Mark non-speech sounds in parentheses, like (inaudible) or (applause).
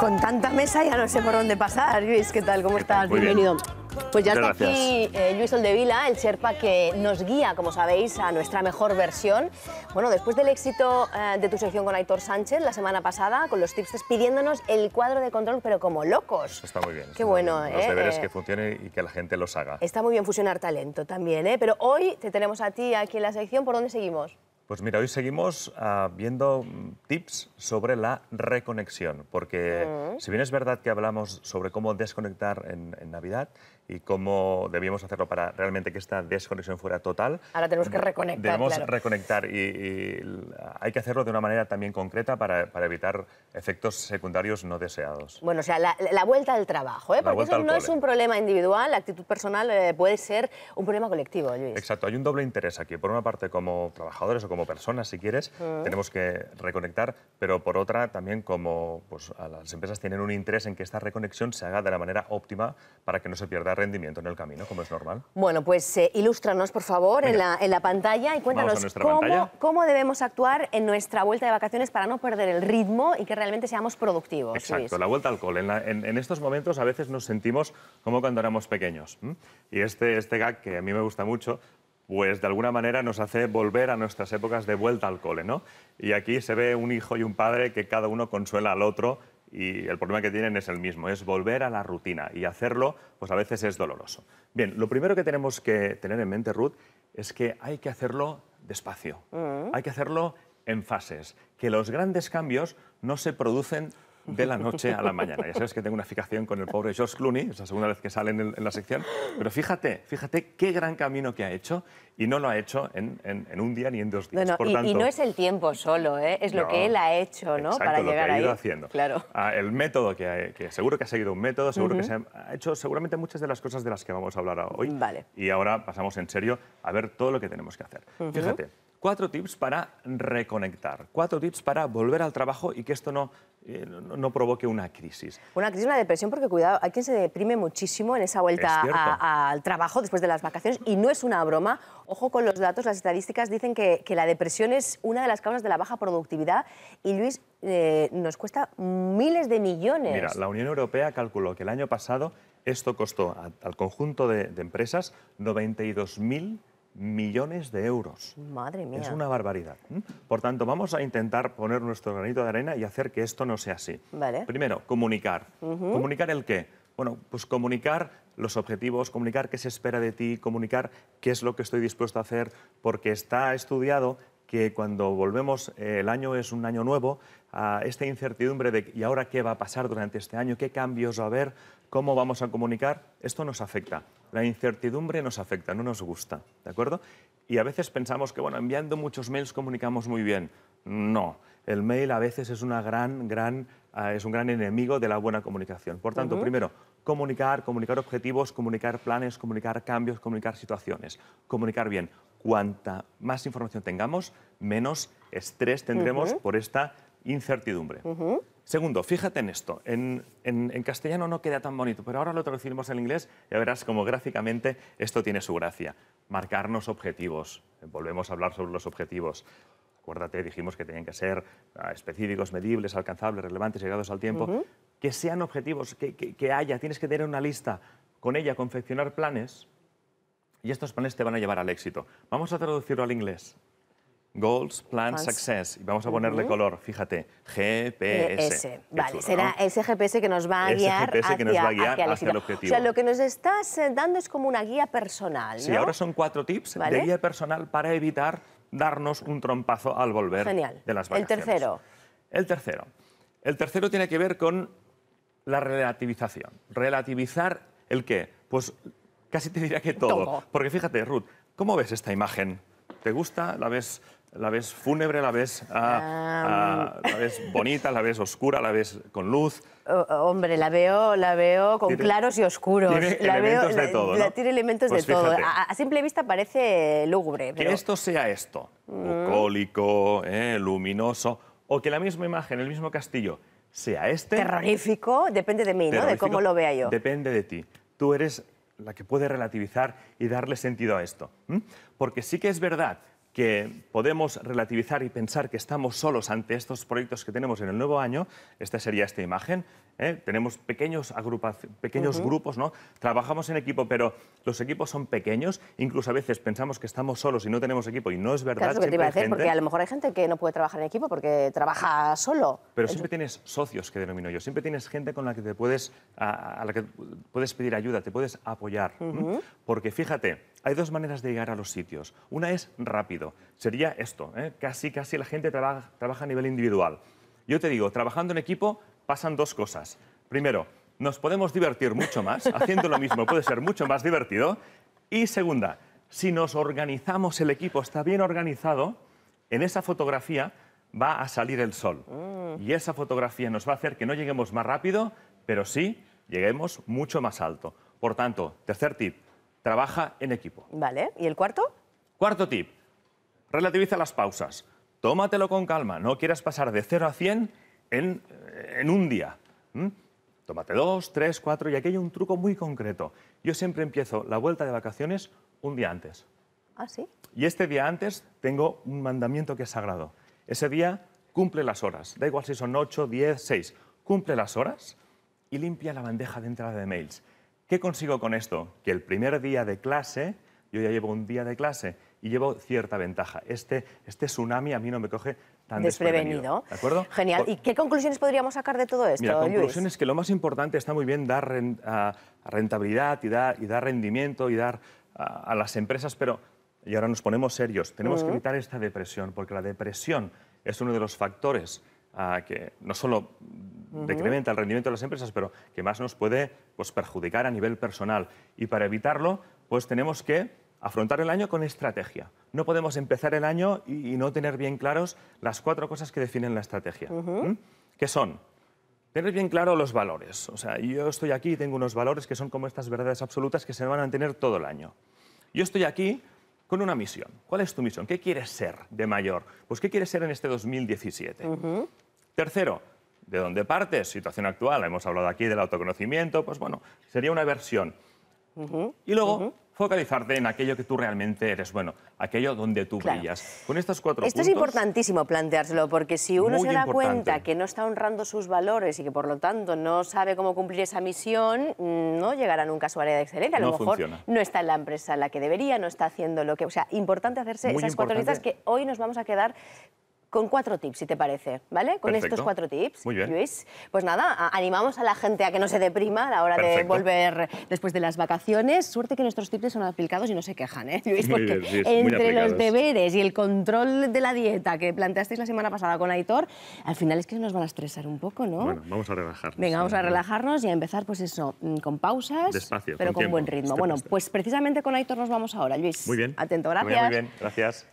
Con tanta mesa ya no sé por dónde pasar. Luis, ¿qué tal? ¿Cómo estás? Bienvenido. Pues ya está aquí eh, Luis Oldevila, el Sherpa que nos guía, como sabéis, a nuestra mejor versión. Bueno, después del éxito eh, de tu sección con Aitor Sánchez la semana pasada, con los tipsters pidiéndonos el cuadro de control, pero como locos. Está muy bien. Qué bueno, eh. Los deberes eh, que funcione y que la gente los haga. Está muy bien fusionar talento también, ¿eh? Pero hoy te tenemos a ti aquí en la sección. ¿Por dónde seguimos? Pues mira, hoy seguimos ah, viendo mm, tips sobre la reconexión, porque si bien es verdad que hablamos sobre cómo desconectar en Navidad, y cómo debíamos hacerlo para realmente que esta desconexión fuera total. Ahora tenemos que reconectar. Debemos reconectar y, hay que hacerlo de una manera también concreta para, para evitar efectos secundarios no deseados. Bueno, o sea, la, vuelta al trabajo, ¿eh? porque eso no es un problema individual, la actitud personal eh, puede ser un problema colectivo, Luis. Exacto, hay un doble interés aquí. Por una parte, como trabajadores o como personas, si quieres, tenemos que reconectar, pero por otra, también como pues, las empresas tienen un interés en que esta reconexión se haga de la manera óptima para que no se pierda rendimiento en el camino, como es normal. Bueno, pues eh, ilústranos, por favor, en la, en la, pantalla y cuéntanos cómo, cómo, debemos actuar en nuestra vuelta de vacaciones para no perder el ritmo y que realmente seamos productivos. Exacto, la vuelta al cole. En, estos momentos a veces nos sentimos como cuando éramos pequeños. Y este, este gag, que a mí me gusta mucho, pues de alguna manera nos hace volver a nuestras épocas de vuelta al cole, ¿no? Y aquí se ve un hijo y un padre que cada uno consuela al otro y el problema que tienen es el mismo, es volver a la rutina y hacerlo pues a veces es doloroso. Bien, lo primero que tenemos que tener en mente, Ruth, es que hay que hacerlo despacio, mm. hay que hacerlo en fases, que los grandes cambios no se producen de la noche a la mañana. Ya sabes que tengo una fijación con el pobre George Clooney, es la segunda vez que sale en, la sección, pero fíjate, fíjate qué gran camino que ha hecho y no lo ha hecho en, un día ni en dos días. y, no es el tiempo solo, ¿eh? es lo que él ha hecho ¿no? para llegar lo que ha ido haciendo. Claro. Ah, el método que, seguro que ha seguido un método, seguro que se ha hecho seguramente muchas de las cosas de las que vamos a hablar hoy. Vale. Y ahora pasamos en serio a ver todo lo que tenemos que hacer. Fíjate cuatro tips para reconectar, cuatro tips para volver al trabajo y que esto eh, no, no, provoque una crisis. Una crisis, una depresión, porque cuidado, hay quien se deprime muchísimo en esa vuelta al trabajo después de las vacaciones y no es una broma. Ojo con los datos, las estadísticas dicen que, la depresión es una de las causas de la baja productividad y Luis, eh, nos cuesta miles de millones. Mira, la Unión Europea calculó que el año pasado esto costó al conjunto de, de empresas 92.000 millones de euros. Madre mía. Es una barbaridad. Por tanto, vamos a intentar poner nuestro granito de arena y hacer que esto no sea así. Primero, comunicar. ¿Comunicar el qué? Bueno, pues comunicar los objetivos, comunicar qué se espera de ti, comunicar qué es lo que estoy dispuesto a hacer, porque está estudiado que cuando volvemos, eh, el año es un año nuevo, a esta incertidumbre de y ahora qué va a pasar durante este año, qué cambios va a haber, cómo vamos a comunicar, esto nos afecta. La incertidumbre nos afecta, no nos gusta, ¿de acuerdo? Y a veces pensamos que, bueno, enviando muchos mails comunicamos muy bien. No, el mail a veces es, una gran, gran, ah, es un gran enemigo de la buena comunicación. Por tanto, primero, comunicar, comunicar objetivos, comunicar planes, comunicar cambios, comunicar situaciones, comunicar bien. Cuanta más información tengamos, menos estrés tendremos por esta incertidumbre. Segundo, fíjate en esto. En, en, en, castellano no queda tan bonito, pero ahora lo traducimos al inglés y verás como gráficamente esto tiene su gracia. Marcarnos objetivos. Volvemos a hablar sobre los objetivos. Acuérdate, dijimos que tenían que ser ah, específicos, medibles, alcanzables, relevantes, llegados al tiempo. Que sean objetivos, que, que haya. Tienes que tener una lista. Con ella confeccionar planes y estos planes te van a llevar al éxito. Vamos a traducirlo al inglés. Goals, Plan, Success. Y vamos a ponerle color, fíjate, GPS. Vale, será ese GPS que nos va a guiar, hacia, que nos va a guiar el objetivo. O sea, lo que nos estás eh, dando es como una guía personal, Sí, ahora son cuatro tips de guía personal para evitar darnos un trompazo al volver de las vacaciones. El tercero. El tercero. El tercero tiene que ver con la relativización. Relativizar el qué? Pues casi te diría que todo. Porque fíjate, Ruth, ¿cómo ves esta imagen? te gusta, la ves, la ves fúnebre, ah, ah. Ah, la ves, bonita, la ves oscura, la ves con luz. hombre, la veo, la veo con claros y oscuros. Tiene la elementos veo, pues de todo. elementos de todo. A, simple vista parece lúgubre. Pero... Que esto sea esto, mm. bucólico, eh, luminoso, o que la misma imagen, el mismo castillo, sea este. Terrorífico, depende de mí, ¿no? De cómo lo vea yo. Depende de ti. Tú eres la que puede relativizar y darle sentido a esto. Porque sí que es verdad que podemos relativizar y pensar que estamos solos ante estos proyectos que tenemos en el nuevo año, esta sería esta imagen, ¿eh? tenemos pequeños, pequeños grupos, ¿no? trabajamos en equipo, pero los equipos son pequeños, incluso a veces pensamos que estamos solos y no tenemos equipo, y no es verdad. Claro, que te iba a decir, gente... porque a lo mejor hay gente que no puede trabajar en equipo porque trabaja solo. Pero siempre tienes socios, que denomino yo, siempre tienes gente con la que te puedes, a, la que puedes pedir ayuda, te puedes apoyar. Porque fíjate, hay dos maneras de llegar a los sitios. Una es rápido, sería esto, ¿eh? casi, casi la gente trabaja, trabaja a nivel individual. Yo te digo, trabajando en equipo pasan dos cosas. Primero, nos podemos divertir mucho más, (laughs) haciendo lo mismo puede ser mucho más divertido. Y segunda, si nos organizamos, el equipo está bien organizado, en esa fotografía va a salir el sol. Mm. Y esa fotografía nos va a hacer que no lleguemos más rápido, pero sí lleguemos mucho más alto. Por tanto, tercer tip, trabaja en equipo. Vale, ¿y el cuarto? Cuarto tip, relativiza las pausas. Tómatelo con calma, no quieras pasar de 0 a 100 eh, en, un día. Tómate dos, tres, cuatro, y aquí hay un truco muy concreto. Yo siempre empiezo la vuelta de vacaciones un día antes. ¿Ah, sí? Y este día antes tengo un mandamiento que es sagrado. Ese día cumple las horas. Da igual si son ocho, diez, seis. Cumple las horas y limpia la bandeja de entrada de mails. ¿Qué consigo con esto? Que el primer día de clase, yo ya llevo un día de clase y llevo cierta ventaja. Este, este tsunami a mí no me coge desprevenido. ¿De acuerdo? Genial. ¿Y qué conclusiones podríamos sacar de todo esto? La conclusión es que lo más importante está muy bien dar rentabilidad y dar, y dar rendimiento y dar a, las empresas, pero y ahora nos ponemos serios. Tenemos que evitar esta depresión, porque la depresión es uno de los factores que no solo decrementa el rendimiento de las empresas, pero que más nos puede pues, perjudicar a nivel personal. Y para evitarlo, pues tenemos que afrontar el año con estrategia. No podemos empezar el año y, no tener bien claros las cuatro cosas que definen la estrategia, que son tener bien claro los valores. O sea, yo estoy aquí y tengo unos valores que son como estas verdades absolutas que se van a mantener todo el año. Yo estoy aquí con una misión. ¿Cuál es tu misión? ¿Qué quieres ser de mayor? Pues ¿qué quieres ser en este 2017? Tercero, ¿de dónde partes? Situación actual, hemos hablado aquí del autoconocimiento, pues bueno, sería una versión. Y luego, focalizarte en aquello que tú realmente eres bueno, aquello donde tú brillas. Con estas cuatro Esto es importantísimo planteárselo, porque si uno se da cuenta que no está honrando sus valores y que por lo tanto no sabe cómo cumplir esa misión, mm, no llegará nunca a su área de excelencia. A lo mejor no está en la empresa en la que debería, no está haciendo lo que. O sea, importante hacerse esas cuatro listas que hoy nos vamos a quedar con cuatro tips, si te parece, ¿vale? Con estos cuatro tips, Luis. Pues nada, animamos a la gente a que no se deprima a la hora de volver después de las vacaciones. Suerte que nuestros tips son aplicados y no se quejan, ¿eh, Luis? Porque entre los deberes y el control de la dieta que planteasteis la semana pasada con Aitor, al final es que nos van a estresar un poco, ¿no? Bueno, vamos a relajarnos. Venga, vamos a relajarnos y a empezar, pues eso, mm, con pausas, Despacio, pero con, buen ritmo. bueno, pues precisamente con Aitor nos vamos ahora, Luis. Muy bien. Atento, gracias. muy bien. gracias.